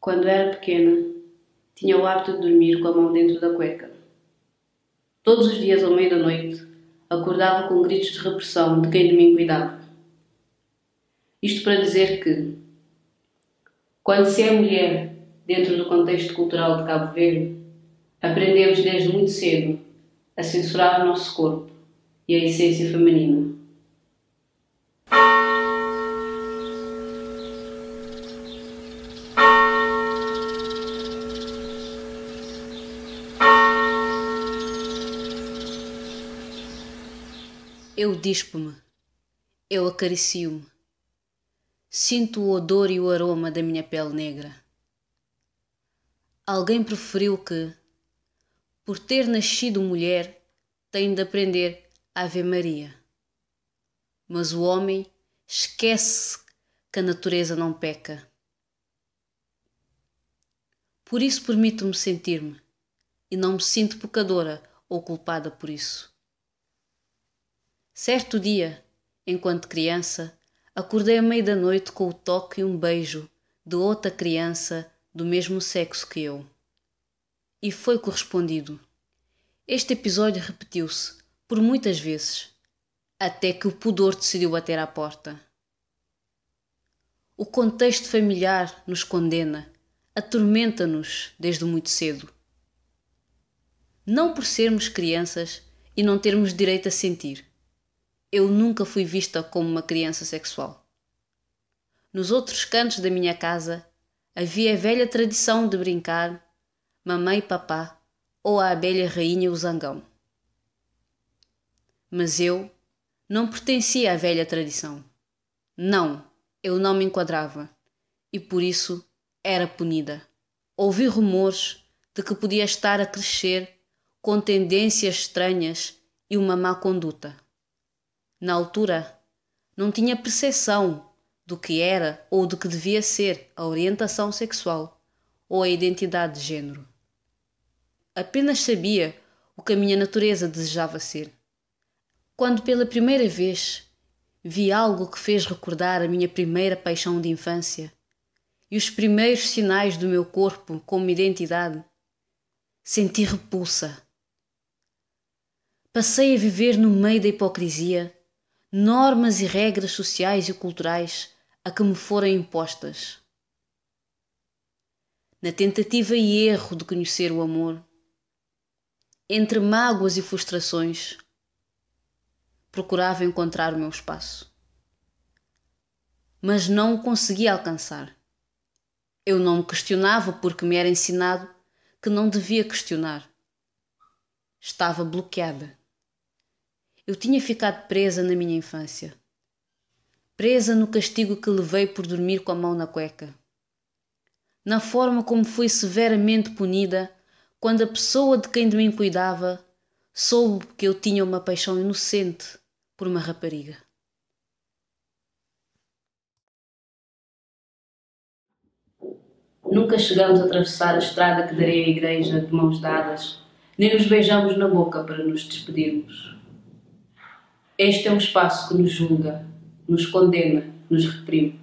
Quando era pequena, tinha o hábito de dormir com a mão dentro da cueca. Todos os dias ao meio da noite, acordava com gritos de repressão de quem de mim cuidava. Isto para dizer que, quando se é mulher dentro do contexto cultural de Cabo Verde, aprendemos desde muito cedo a censurar o nosso corpo e a essência feminina. Eu dispo-me, eu acaricio-me, sinto o odor e o aroma da minha pele negra. Alguém preferiu que, por ter nascido mulher, tenho de aprender Ave Maria. Mas o homem esquece que a natureza não peca. Por isso permito-me sentir-me, e não me sinto pecadora ou culpada por isso. Certo dia, enquanto criança, acordei à meia da noite com o toque e um beijo de outra criança do mesmo sexo que eu. E foi correspondido. Este episódio repetiu-se por muitas vezes, até que o pudor decidiu bater à porta. O contexto familiar nos condena, atormenta-nos desde muito cedo. Não por sermos crianças e não termos direito a sentir eu nunca fui vista como uma criança sexual. Nos outros cantos da minha casa havia a velha tradição de brincar mamãe e papá ou a abelha rainha o zangão. Mas eu não pertencia à velha tradição. Não, eu não me enquadrava e por isso era punida. Ouvi rumores de que podia estar a crescer com tendências estranhas e uma má conduta na altura, não tinha percepção do que era ou do que devia ser a orientação sexual ou a identidade de género. Apenas sabia o que a minha natureza desejava ser. Quando pela primeira vez vi algo que fez recordar a minha primeira paixão de infância e os primeiros sinais do meu corpo como identidade, senti repulsa. Passei a viver no meio da hipocrisia normas e regras sociais e culturais a que me forem impostas. Na tentativa e erro de conhecer o amor, entre mágoas e frustrações, procurava encontrar o meu espaço. Mas não o conseguia alcançar. Eu não me questionava porque me era ensinado que não devia questionar. Estava bloqueada. Eu tinha ficado presa na minha infância. Presa no castigo que levei por dormir com a mão na cueca. Na forma como fui severamente punida quando a pessoa de quem de mim cuidava soube que eu tinha uma paixão inocente por uma rapariga. Nunca chegamos a atravessar a estrada que daria à igreja de mãos dadas, nem nos beijamos na boca para nos despedirmos. Este é um espaço que nos julga, nos condena, nos reprime.